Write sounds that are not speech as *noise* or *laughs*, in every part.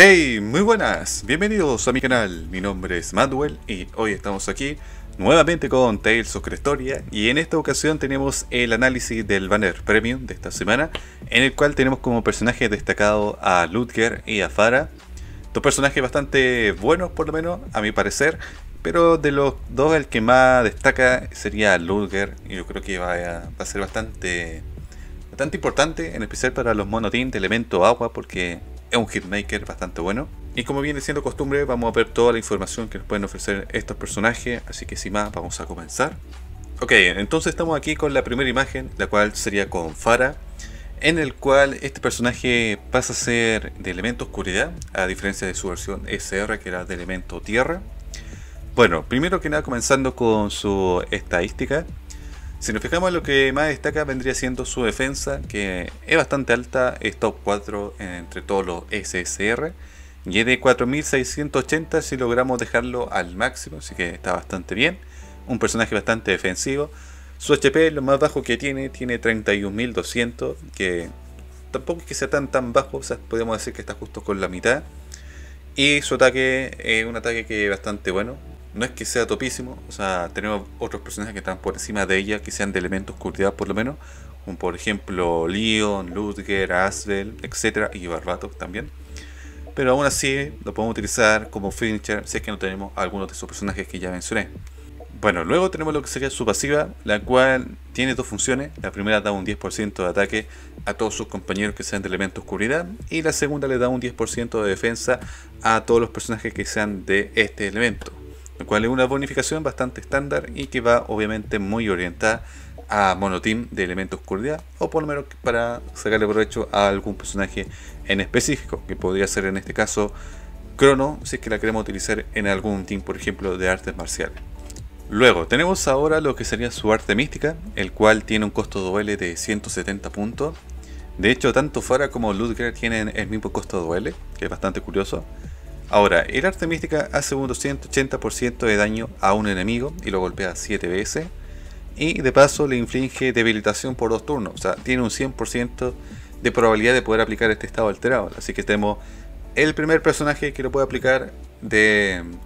Hey, muy buenas, bienvenidos a mi canal, mi nombre es Manuel y hoy estamos aquí nuevamente con Tales of Crestoria y en esta ocasión tenemos el análisis del banner premium de esta semana en el cual tenemos como personaje destacado a Ludger y a Farah dos personajes bastante buenos por lo menos a mi parecer pero de los dos el que más destaca sería Ludger y yo creo que va a, ser bastante, bastante importante en especial para los monotín de elemento agua porque es un hitmaker bastante bueno. Y como viene siendo costumbre, vamos a ver toda la información que nos pueden ofrecer estos personajes, así que sin más, vamos a comenzar. Ok, entonces estamos aquí con la primera imagen, la cual sería con Fara en el cual este personaje pasa a ser de elemento oscuridad, a diferencia de su versión SR que era de elemento tierra. Bueno, primero que nada comenzando con su estadística, si nos fijamos, en lo que más destaca vendría siendo su defensa, que es bastante alta, es top 4 entre todos los SSR, y de 4680 si logramos dejarlo al máximo, así que está bastante bien. Un personaje bastante defensivo. Su HP, lo más bajo que tiene, tiene 31200, que tampoco es que sea tan tan bajo, o sea, podemos decir que está justo con la mitad. Y su ataque es un ataque que es bastante bueno, no es que sea topísimo, o sea, tenemos otros personajes que están por encima de ella, que sean de elemento oscuridad por lo menos, como por ejemplo Leon, Ludger, Asvel, etcétera, y Barbatos también. Pero aún así lo podemos utilizar como finisher si es que no tenemos algunos de esos personajes que ya mencioné. Bueno, luego tenemos lo que sería su pasiva, la cual tiene dos funciones. La primera da un 10% de ataque a todos sus compañeros que sean de elemento oscuridad. Y la segunda le da un 10% de defensa a todos los personajes que sean de este elemento lo cual es una bonificación bastante estándar y que va obviamente muy orientada a monoteam de elementos oscuridad o por lo menos para sacarle provecho a algún personaje en específico, que podría ser en este caso Crono, si es que la queremos utilizar en algún team, por ejemplo, de artes marciales. Luego, tenemos ahora lo que sería su arte mística, el cual tiene un costo doble de 170 puntos. De hecho, tanto Farah como Ludger tienen el mismo costo doble, que es bastante curioso. Ahora, el arte mística hace un 280% de daño a un enemigo y lo golpea 7 veces. Y de paso le inflige debilitación por dos turnos. O sea, tiene un 100% de probabilidad de poder aplicar este estado alterado. Así que tenemos el primer personaje que lo puede aplicar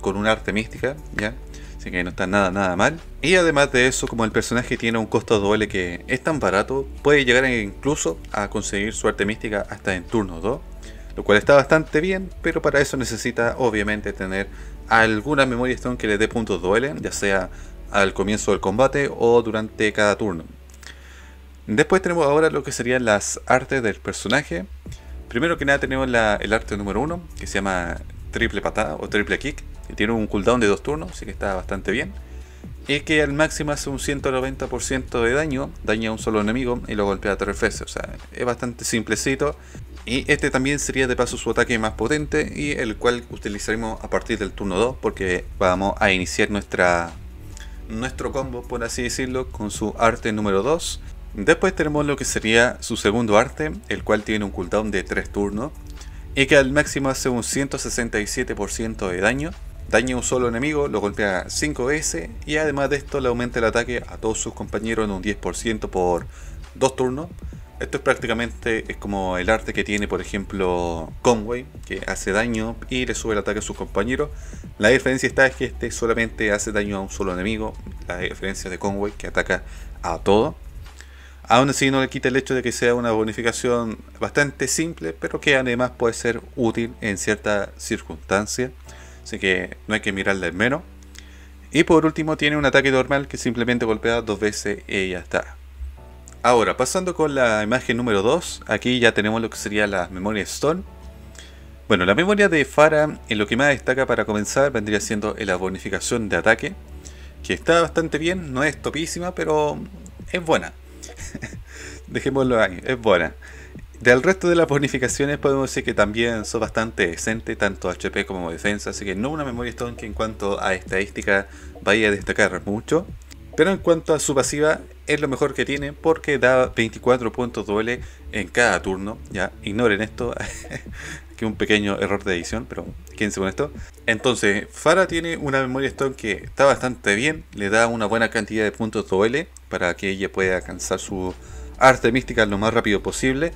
con un arte mística. ¿ya? Así que no está nada, nada mal. Y además de eso, como el personaje tiene un costo doble que es tan barato, puede llegar incluso a conseguir su arte mística hasta en turno 2 lo cual está bastante bien, pero para eso necesita obviamente tener alguna memoria stone que le dé puntos duelen, ya sea al comienzo del combate o durante cada turno. Después tenemos ahora lo que serían las artes del personaje. Primero que nada tenemos el arte número 1, que se llama triple patada o triple kick, y tiene un cooldown de dos turnos, así que está bastante bien es que al máximo hace un 190% de daño, daña a un solo enemigo y lo golpea tres veces. O sea, es bastante simplecito. Y este también sería de paso su ataque más potente y el cual utilizaremos a partir del turno 2 porque vamos a iniciar nuestra, nuestro combo, por así decirlo, con su arte número 2. Después tenemos lo que sería su segundo arte, el cual tiene un cooldown de 3 turnos y que al máximo hace un 167% de daño Daña a un solo enemigo, lo golpea 5 veces y además de esto le aumenta el ataque a todos sus compañeros en un 10% por 2 turnos. Esto es prácticamente es como el arte que tiene, por ejemplo, Conway, que hace daño y le sube el ataque a sus compañeros. La diferencia está es que este solamente hace daño a un solo enemigo. La diferencia de Conway, que ataca a todo. Aún así no le quita el hecho de que sea una bonificación bastante simple, pero que además puede ser útil en ciertas circunstancias. Así que no hay que mirarla en menos. Y por último tiene un ataque normal que simplemente golpea dos veces y ya está. Ahora, pasando con la imagen número 2, aquí ya tenemos lo que sería la memoria Stone. Bueno, la memoria de Farah en lo que más destaca para comenzar vendría siendo la bonificación de ataque, que está bastante bien, no es topísima, pero es buena. *laughs* Dejémoslo ahí, es buena. Del resto de las bonificaciones podemos decir que también son bastante decentes, tanto HP como defensa, así que no una memoria stone que en cuanto a estadística vaya a destacar mucho. Pero en cuanto a su pasiva, es lo mejor que tiene porque da 24 puntos doble en cada turno. Ya, ignoren esto, *laughs* que un pequeño error de edición, pero quédense con esto. Entonces, Farah tiene una memoria stone que está bastante bien, le da una buena cantidad de puntos doble para que ella pueda alcanzar su arte mística lo más rápido posible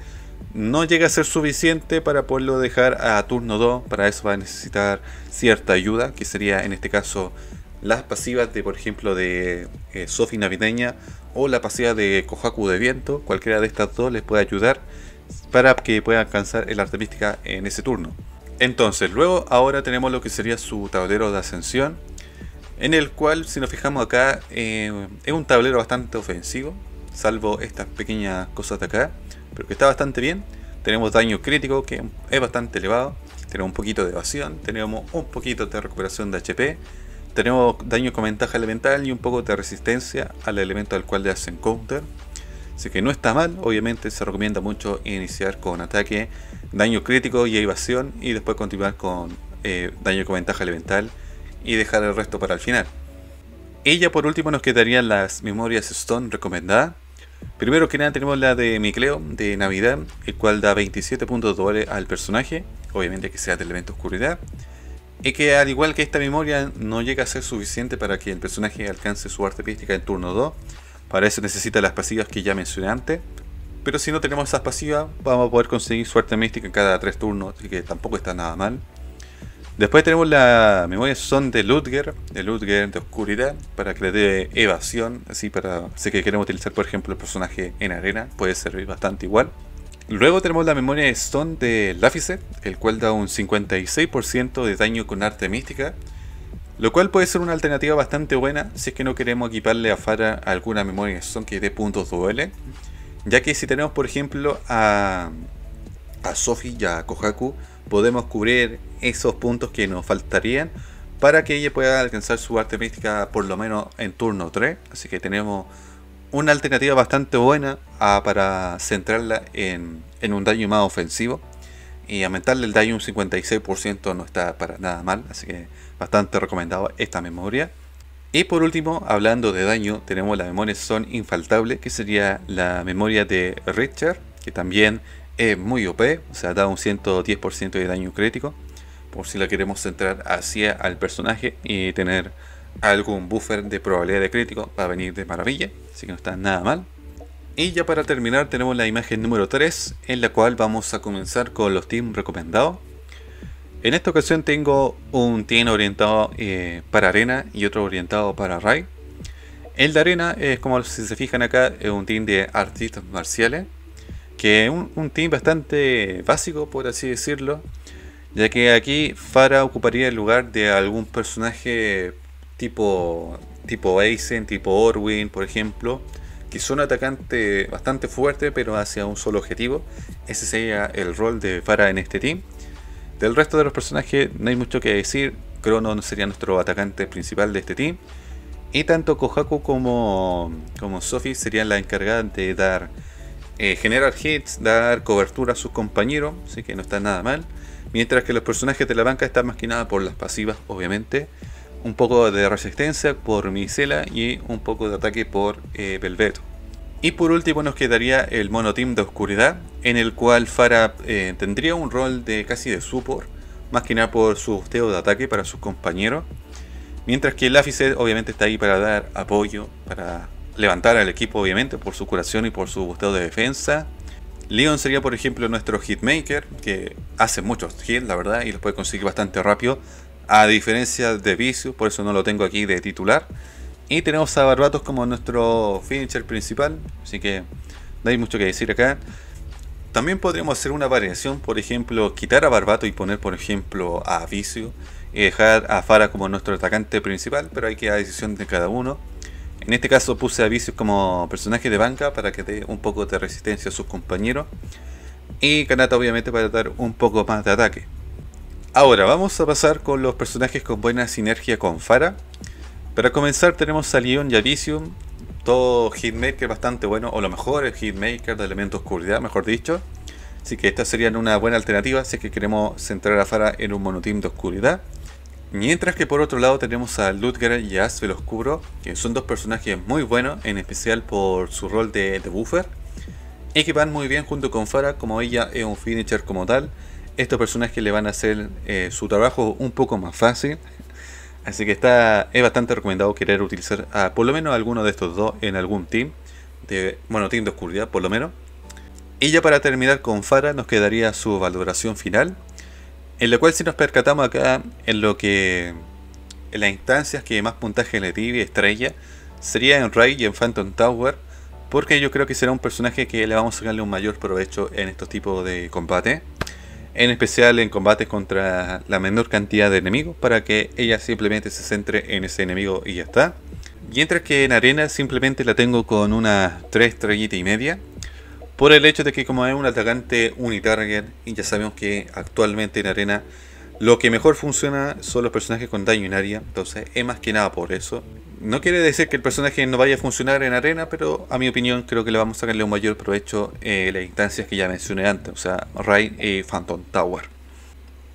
no llega a ser suficiente para poderlo dejar a turno 2. Para eso va a necesitar cierta ayuda, que sería en este caso las pasivas de, por ejemplo, de eh, Sofi Navideña o la pasiva de Kohaku de Viento. Cualquiera de estas dos les puede ayudar para que pueda alcanzar el arte en ese turno. Entonces, luego ahora tenemos lo que sería su tablero de ascensión, en el cual, si nos fijamos acá, eh, es un tablero bastante ofensivo, salvo estas pequeñas cosas de acá pero que está bastante bien. Tenemos daño crítico, que es bastante elevado. Tenemos un poquito de evasión, tenemos un poquito de recuperación de HP. Tenemos daño con ventaja elemental y un poco de resistencia al elemento al cual le hacen counter. Así que no está mal, obviamente se recomienda mucho iniciar con ataque, daño crítico y evasión y después continuar con eh, daño con ventaja elemental y dejar el resto para el final. Ella por último nos quedarían las memorias Stone recomendadas. Primero que nada tenemos la de Micleo de Navidad, el cual da 27 puntos dólares al personaje, obviamente que sea del elemento oscuridad, y que al igual que esta memoria no llega a ser suficiente para que el personaje alcance su arte mística en turno 2, para eso necesita las pasivas que ya mencioné antes. Pero si no tenemos esas pasivas, vamos a poder conseguir suerte mística en cada 3 turnos, así que tampoco está nada mal. Después tenemos la memoria son de Lutger, de Lutger de Oscuridad, para que le dé evasión, así para si queremos utilizar por ejemplo el personaje en arena, puede servir bastante igual. Luego tenemos la memoria Stone de Laficet, el cual da un 56% de daño con arte mística, lo cual puede ser una alternativa bastante buena si es que no queremos equiparle a Fara alguna memoria Stone que dé puntos duele, ya que si tenemos por ejemplo a, a Sophie y a Kohaku, podemos cubrir esos puntos que nos faltarían para que ella pueda alcanzar su arte mística por lo menos en turno 3. Así que tenemos una alternativa bastante buena ah, para centrarla en, en, un daño más ofensivo. Y aumentarle el daño un 56% no está para nada mal. Así que bastante recomendado esta memoria. Y por último, hablando de daño, tenemos la memoria Son Infaltable, que sería la memoria de Richard, que también es muy OP, o sea, da un 110% de daño crítico, por si la queremos centrar hacia al personaje y tener algún buffer de probabilidad de crítico, va a venir de maravilla, así que no está nada mal. Y ya para terminar tenemos la imagen número 3, en la cual vamos a comenzar con los teams recomendados. En esta ocasión tengo un team orientado eh, para arena y otro orientado para raid. El de arena es como si se fijan acá, es un team de artistas marciales que es un, team bastante básico, por así decirlo, ya que aquí Farah ocuparía el lugar de algún personaje tipo, tipo Aizen, tipo Orwin, por ejemplo, que son atacantes bastante fuerte, pero hacia un solo objetivo. Ese sería el rol de Farah en este team. Del resto de los personajes no hay mucho que decir, Crono sería nuestro atacante principal de este team. Y tanto Kohaku como, como Sophie serían las encargadas de dar eh, generar hits, dar cobertura a sus compañeros, así que no está nada mal. Mientras que los personajes de la banca están más que nada por las pasivas, obviamente. Un poco de resistencia por Micela y un poco de ataque por eh, Y por último nos quedaría el monoteam de oscuridad, en el cual Farah eh, tendría un rol de casi de support, más que nada por su teo de ataque para sus compañeros. Mientras que el Aficet obviamente está ahí para dar apoyo, para levantar al equipo, obviamente, por su curación y por su busteo de defensa. Leon sería, por ejemplo, nuestro hitmaker, que hace muchos hits, la verdad, y los puede conseguir bastante rápido, a diferencia de Vicious, por eso no lo tengo aquí de titular. Y tenemos a Barbatos como nuestro finisher principal, así que no hay mucho que decir acá. También podríamos hacer una variación, por ejemplo, quitar a Barbato y poner, por ejemplo, a Vicio y dejar a Fara como nuestro atacante principal, pero hay que dar decisión de cada uno. En este caso puse a Vicious como personaje de banca para que dé un poco de resistencia a sus compañeros. Y Kanata obviamente para dar un poco más de ataque. Ahora vamos a pasar con los personajes con buena sinergia con Fara. Para comenzar tenemos a Leon y a todo hitmaker bastante bueno, o lo mejor, el hitmaker de elemento oscuridad, mejor dicho. Así que estas serían una buena alternativa si es que queremos centrar a Fara en un monotín de oscuridad. Mientras que por otro lado tenemos a Ludger y a Asvel Oscuro, que son dos personajes muy buenos, en especial por su rol de, buffer, y que van muy bien junto con Farah, como ella es un finisher como tal, estos personajes le van a hacer eh, su trabajo un poco más fácil. Así que está, es bastante recomendado querer utilizar a, por lo menos alguno de estos dos en algún team. De, bueno, team de oscuridad por lo menos. Y ya para terminar con Farah nos quedaría su valoración final. En lo cual si nos percatamos acá en lo que las instancias que más puntaje le y estrella sería en ray y en Phantom Tower porque yo creo que será un personaje que le vamos a sacarle un mayor provecho en estos tipos de combate. En especial en combates contra la menor cantidad de enemigos para que ella simplemente se centre en ese enemigo y ya está. Mientras que en arena simplemente la tengo con unas 3 estrellitas y media por el hecho de que como es un atacante unitarget y ya sabemos que actualmente en arena lo que mejor funciona son los personajes con daño en área, entonces es más que nada por eso. No quiere decir que el personaje no vaya a funcionar en arena, pero a mi opinión creo que le vamos a sacarle un mayor provecho en eh, las instancias que ya mencioné antes, o sea, Raid y eh, Phantom Tower.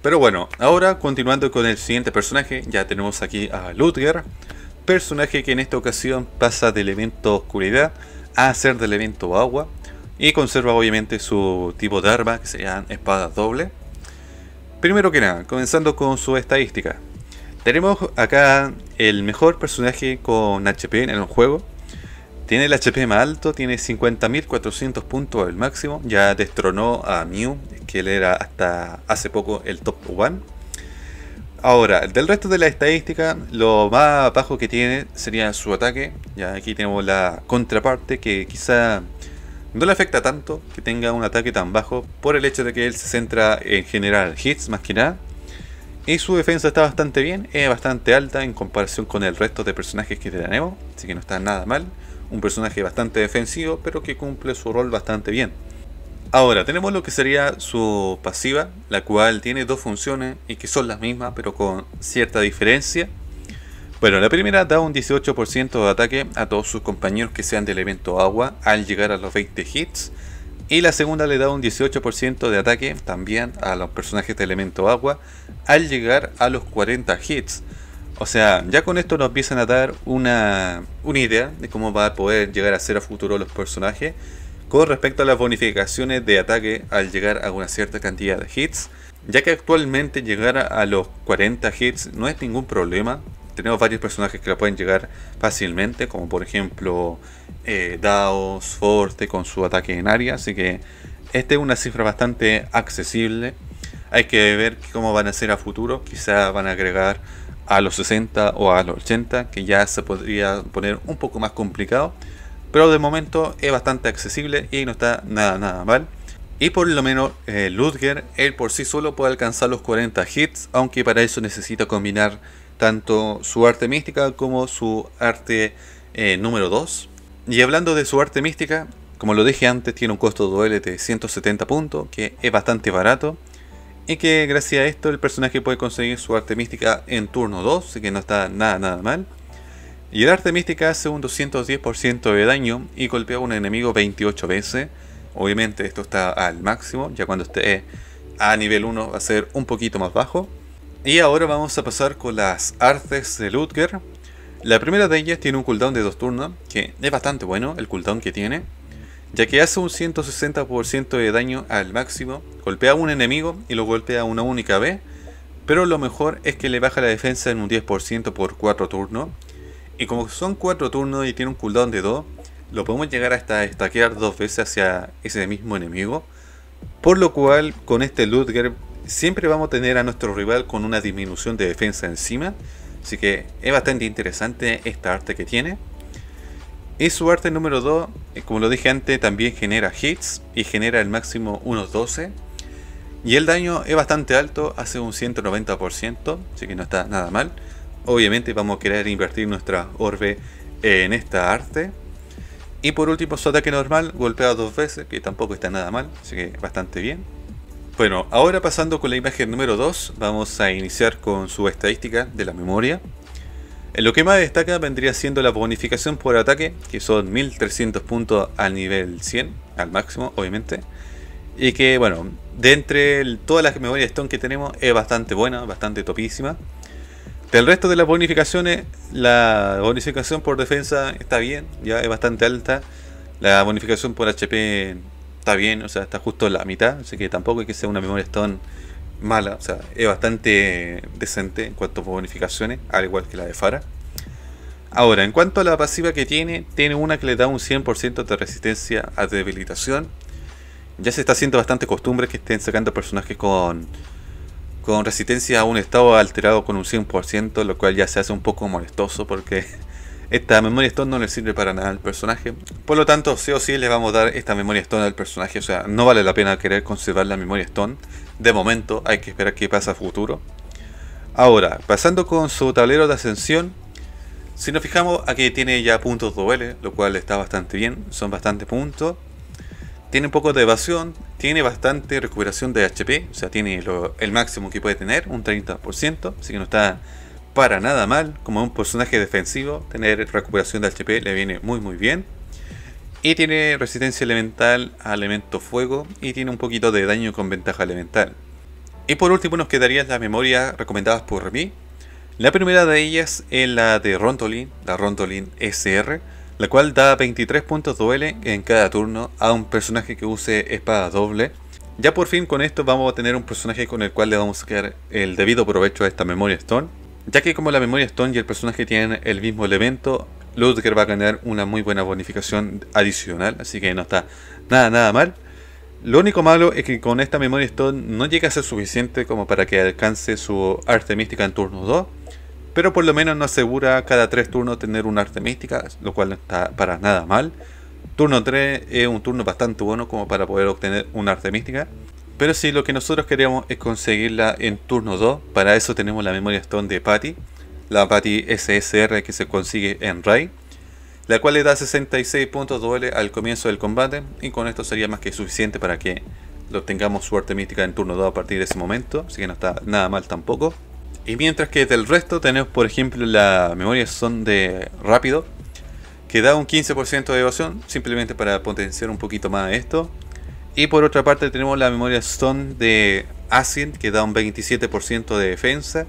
Pero bueno, ahora continuando con el siguiente personaje, ya tenemos aquí a Ludger, personaje que en esta ocasión pasa del elemento oscuridad a ser del elemento agua, y conserva obviamente su tipo de arma, que serían espadas doble. Primero que nada, comenzando con su estadística. Tenemos acá el mejor personaje con HP en el juego. Tiene el HP más alto, tiene 50.400 puntos al máximo. Ya destronó a Mew, que él era hasta hace poco el top 1. Ahora, del resto de la estadística, lo más bajo que tiene sería su ataque. Ya aquí tenemos la contraparte que quizá no le afecta tanto que tenga un ataque tan bajo por el hecho de que él se centra en generar hits más que nada. Y su defensa está bastante bien, es bastante alta en comparación con el resto de personajes que tenemos, así que no está nada mal. Un personaje bastante defensivo, pero que cumple su rol bastante bien. Ahora, tenemos lo que sería su pasiva, la cual tiene dos funciones y que son las mismas, pero con cierta diferencia. Bueno, la primera da un 18% de ataque a todos sus compañeros que sean de elemento agua al llegar a los 20 hits. Y la segunda le da un 18% de ataque también a los personajes de elemento agua al llegar a los 40 hits. O sea, ya con esto nos empiezan a dar una, una idea de cómo va a poder llegar a ser a futuro los personajes con respecto a las bonificaciones de ataque al llegar a una cierta cantidad de hits, ya que actualmente llegar a los 40 hits no es ningún problema, tenemos varios personajes que la pueden llegar fácilmente, como por ejemplo eh, Daos, Forte con su ataque en área, así que esta es una cifra bastante accesible. Hay que ver cómo van a ser a futuro, quizá van a agregar a los 60 o a los 80, que ya se podría poner un poco más complicado, pero de momento es bastante accesible y no está nada nada mal. Y por lo menos eh, Ludger, él por sí solo puede alcanzar los 40 hits, aunque para eso necesita combinar tanto su arte mística como su arte eh, número 2. Y hablando de su arte mística, como lo dije antes, tiene un costo duele de 170 puntos, que es bastante barato. Y que gracias a esto el personaje puede conseguir su arte mística en turno 2, así que no está nada nada mal. Y el arte mística hace un 210% de daño y golpea a un enemigo 28 veces. Obviamente esto está al máximo, ya cuando esté a nivel 1 va a ser un poquito más bajo. Y ahora vamos a pasar con las artes de Ludger. La primera de ellas tiene un cooldown de 2 turnos, que es bastante bueno el cooldown que tiene, ya que hace un 160% de daño al máximo, golpea a un enemigo y lo golpea una única vez, pero lo mejor es que le baja la defensa en un 10% por 4 turnos, y como son 4 turnos y tiene un cooldown de 2, lo podemos llegar hasta estaquear dos veces hacia ese mismo enemigo, por lo cual con este Ludger siempre vamos a tener a nuestro rival con una disminución de defensa encima. Así que es bastante interesante esta arte que tiene. Y su arte número 2, eh, como lo dije antes, también genera hits y genera el máximo unos 12. Y el daño es bastante alto, hace un 190%, así que no está nada mal. Obviamente vamos a querer invertir nuestra orbe en esta arte. Y por último su ataque normal, golpea dos veces, que tampoco está nada mal, así que bastante bien. Bueno, ahora pasando con la imagen número 2, vamos a iniciar con su estadística de la memoria. En lo que más destaca vendría siendo la bonificación por ataque, que son 1300 puntos al nivel 100, al máximo obviamente. Y que bueno, de entre todas las memorias Stone que tenemos es bastante buena, bastante topísima. Del resto de las bonificaciones, la bonificación por defensa está bien, ya es bastante alta. La bonificación por HP está bien, o sea, está justo la mitad, así que tampoco hay que ser una memoria stone mala, o sea, es bastante decente en cuanto a bonificaciones, al igual que la de Fara. Ahora, en cuanto a la pasiva que tiene, tiene una que le da un 100% de resistencia a debilitación. Ya se está haciendo bastante costumbre que estén sacando personajes con, con resistencia a un estado alterado con un 100%, lo cual ya se hace un poco molestoso porque esta memoria stone no le sirve para nada al personaje. Por lo tanto, sí o sí le vamos a dar esta memoria stone al personaje. O sea, no vale la pena querer conservar la memoria stone. De momento, hay que esperar qué pasa a futuro. Ahora, pasando con su tablero de ascensión. Si nos fijamos, aquí tiene ya puntos dobles, lo cual está bastante bien. Son bastantes puntos. Tiene un poco de evasión. Tiene bastante recuperación de HP. O sea, tiene el máximo que puede tener, un 30%. Así que no está para nada mal. Como un personaje defensivo, tener recuperación de HP le viene muy muy bien. Y tiene resistencia elemental a elemento fuego y tiene un poquito de daño con ventaja elemental. Y por último nos quedarían las memorias recomendadas por mí. La primera de ellas es la de Rontolin, la Rontolin SR, la cual da 23 puntos duele en cada turno a un personaje que use espada doble. Ya por fin con esto vamos a tener un personaje con el cual le vamos a sacar el debido provecho a esta memoria stone. Ya que como la memoria Stone y el personaje tienen el mismo elemento, Ludger va a ganar una muy buena bonificación adicional, así que no está nada, nada mal. Lo único malo es que con esta memoria Stone no llega a ser suficiente como para que alcance su arte mística en turno 2, pero por lo menos no asegura cada 3 turnos tener un arte mística, lo cual no está para nada mal. Turno 3 es un turno bastante bueno como para poder obtener un arte mística. Pero si lo que nosotros queremos es conseguirla en turno 2, para eso tenemos la memoria Stone de Patty, la Patty SSR que se consigue en Ray, la cual le da 66 puntos doble al comienzo del combate, y con esto sería más que suficiente para que lo tengamos suerte mística en turno 2 a partir de ese momento, así que no está nada mal tampoco. Y mientras que del resto tenemos por ejemplo la memoria stone de rápido, que da un 15% de evasión, simplemente para potenciar un poquito más esto. Y por otra parte tenemos la memoria Stone de Asien, que da un 27% de defensa,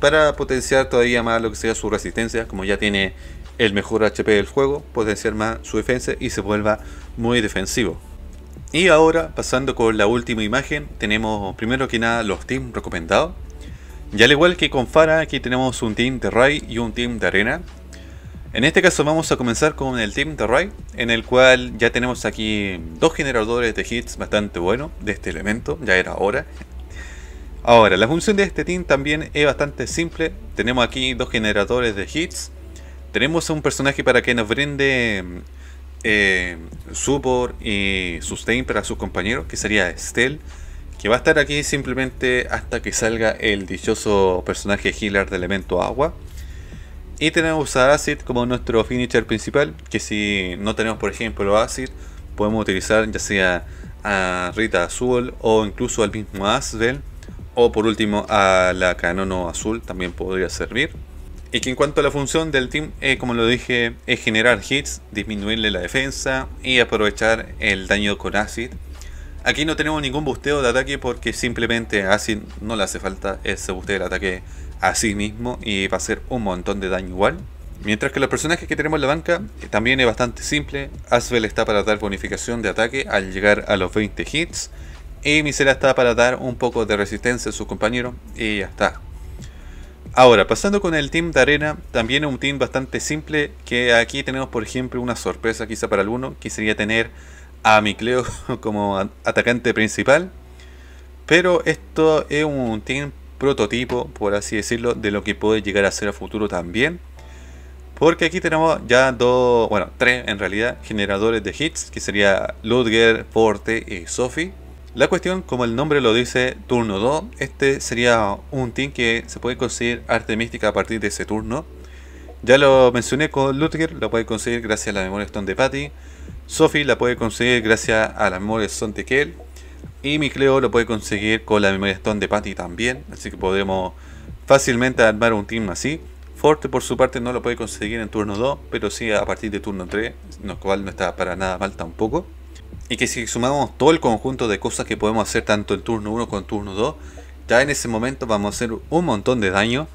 para potenciar todavía más lo que sea su resistencia, como ya tiene el mejor HP del juego, potenciar más su defensa y se vuelva muy defensivo. Y ahora, pasando con la última imagen, tenemos primero que nada los teams recomendados. ya al igual que con Fara, aquí tenemos un team de Ray y un team de Arena, en este caso vamos a comenzar con el Team de Ray, en el cual ya tenemos aquí dos generadores de hits bastante buenos de este elemento, ya era hora. Ahora, la función de este team también es bastante simple, tenemos aquí dos generadores de hits, tenemos a un personaje para que nos brinde eh, support y sustain para sus compañeros, que sería Estelle. que va a estar aquí simplemente hasta que salga el dichoso personaje healer de elemento agua. Y tenemos a Acid como nuestro finisher principal, que si no tenemos por ejemplo Acid, podemos utilizar ya sea a Rita Azul o incluso al mismo Azvel o por último a la Canono Azul también podría servir. Y que en cuanto a la función del team, eh, como lo dije, es generar hits, disminuirle la defensa y aprovechar el daño con Acid. Aquí no tenemos ningún busteo de ataque porque simplemente a Acid no le hace falta ese busteo de ataque a sí mismo y va a hacer un montón de daño igual. Mientras que los personajes que tenemos en la banca eh, también es bastante simple. Asvel está para dar bonificación de ataque al llegar a los 20 hits. Y Misera está para dar un poco de resistencia a su compañero. Y ya está. Ahora, pasando con el team de arena, también es un team bastante simple. Que aquí tenemos, por ejemplo, una sorpresa quizá para alguno. Que sería tener a Micleo *laughs* como atacante principal. Pero esto es un team prototipo, por así decirlo, de lo que puede llegar a ser a futuro también. Porque aquí tenemos ya dos, bueno, tres en realidad, generadores de hits, que sería Ludger, Porte y Sophie. La cuestión, como el nombre lo dice, turno 2, este sería un team que se puede conseguir arte mística a partir de ese turno. Ya lo mencioné con Ludger, lo puede conseguir gracias a la memoria Stone de Patty. Sophie la puede conseguir gracias a la memoria Stone de Kell. Y mi lo puede conseguir con la memoria Stone de Patty también. Así que podemos fácilmente armar un team así. Forte por su parte no lo puede conseguir en turno 2, pero sí a partir de turno 3, lo cual no está para nada mal tampoco. Y que si sumamos todo el conjunto de cosas que podemos hacer tanto en turno 1 como en turno 2, ya en ese momento vamos a hacer un montón de daño.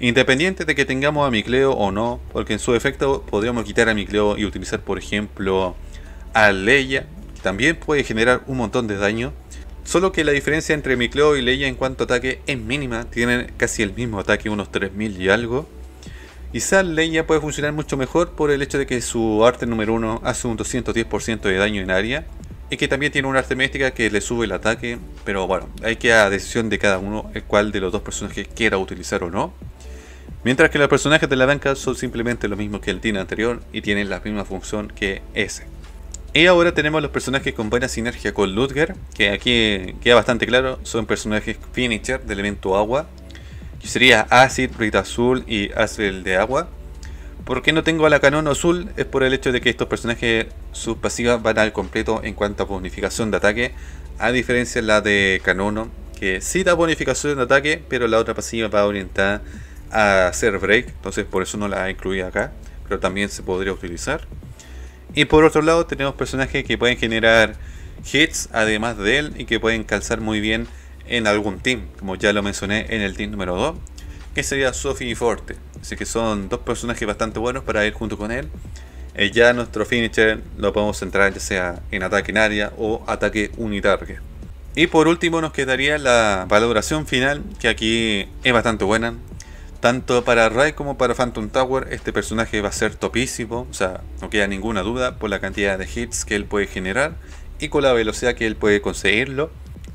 Independiente de que tengamos a Micleo o no, porque en su efecto podríamos quitar a Micleo y utilizar por ejemplo a Leia, también puede generar un montón de daño. Solo que la diferencia entre Micleo y Leia en cuanto a ataque es mínima, tienen casi el mismo ataque, unos 3000 y algo. Quizás Leia puede funcionar mucho mejor por el hecho de que su arte número 1 hace un 210% de daño en área y que también tiene un arte mística que le sube el ataque, pero bueno, hay que a decisión de cada uno el cual de los dos personajes quiera utilizar o no. Mientras que los personajes de la banca son simplemente lo mismo que el Tina anterior y tienen la misma función que ese. Y ahora tenemos los personajes con buena sinergia con Ludger, que aquí queda bastante claro, son personajes finisher del elemento agua, que sería Acid, Rita Azul y Acid de agua. ¿Por qué no tengo a la Canon Azul? Es por el hecho de que estos personajes, sus pasivas van al completo en cuanto a bonificación de ataque, a diferencia de la de Canono, que sí da bonificación de ataque, pero la otra pasiva va orientada a hacer break, entonces por eso no la incluido acá, pero también se podría utilizar. Y por otro lado tenemos personajes que pueden generar hits además de él y que pueden calzar muy bien en algún team, como ya lo mencioné en el team número 2, que sería Sophie y Forte. Así que son dos personajes bastante buenos para ir junto con él. Y eh, ya nuestro finisher lo podemos centrar ya sea en ataque en área o ataque unitarget. Y por último nos quedaría la valoración final, que aquí es bastante buena. Tanto para Rai como para Phantom Tower, este personaje va a ser topísimo, o sea, no queda ninguna duda por la cantidad de hits que él puede generar y con la velocidad que él puede conseguirlo.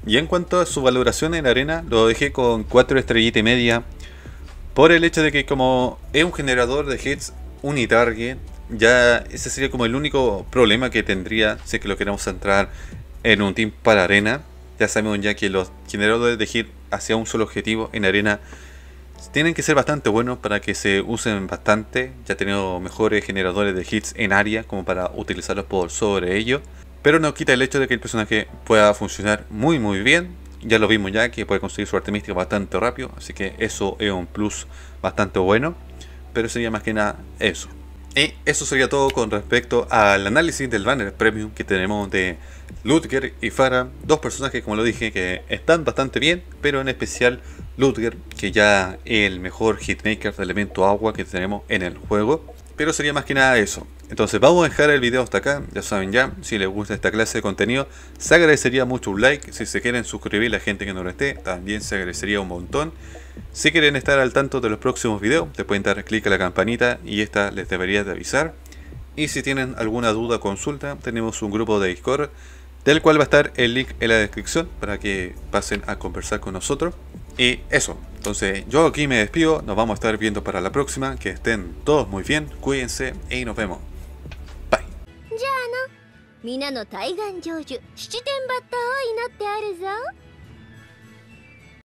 Y en cuanto a su valoración en arena, lo dejé con 4 estrellitas y media. Por el hecho de que como es un generador de hits unitarget, ya ese sería como el único problema que tendría si es que lo queremos entrar en un team para arena. Ya sabemos ya que los generadores de hits hacia un solo objetivo en arena tienen que ser bastante buenos para que se usen bastante. Ya he tenido mejores generadores de hits en área como para utilizarlos por sobre ellos, Pero no quita el hecho de que el personaje pueda funcionar muy muy bien. Ya lo vimos ya que puede conseguir su arte mística bastante rápido. Así que eso es un plus bastante bueno. Pero sería más que nada eso. Y eso sería todo con respecto al análisis del banner premium que tenemos de Lutger y Farah, dos personajes como lo dije que están bastante bien, pero en especial Lutger que ya es el mejor hitmaker de elemento agua que tenemos en el juego, pero sería más que nada eso. Entonces vamos a dejar el video hasta acá, ya saben ya, si les gusta esta clase de contenido, se agradecería mucho un like, si se quieren suscribir la gente que no lo esté, también se agradecería un montón. Si quieren estar al tanto de los próximos videos, te pueden dar clic a la campanita y esta les debería de avisar. Y si tienen alguna duda o consulta, tenemos un grupo de Discord, del cual va a estar el link en la descripción para que pasen a conversar con nosotros. Y eso, entonces yo aquí me despido, nos vamos a estar viendo para la próxima, que estén todos muy bien, cuídense y nos vemos. Bye.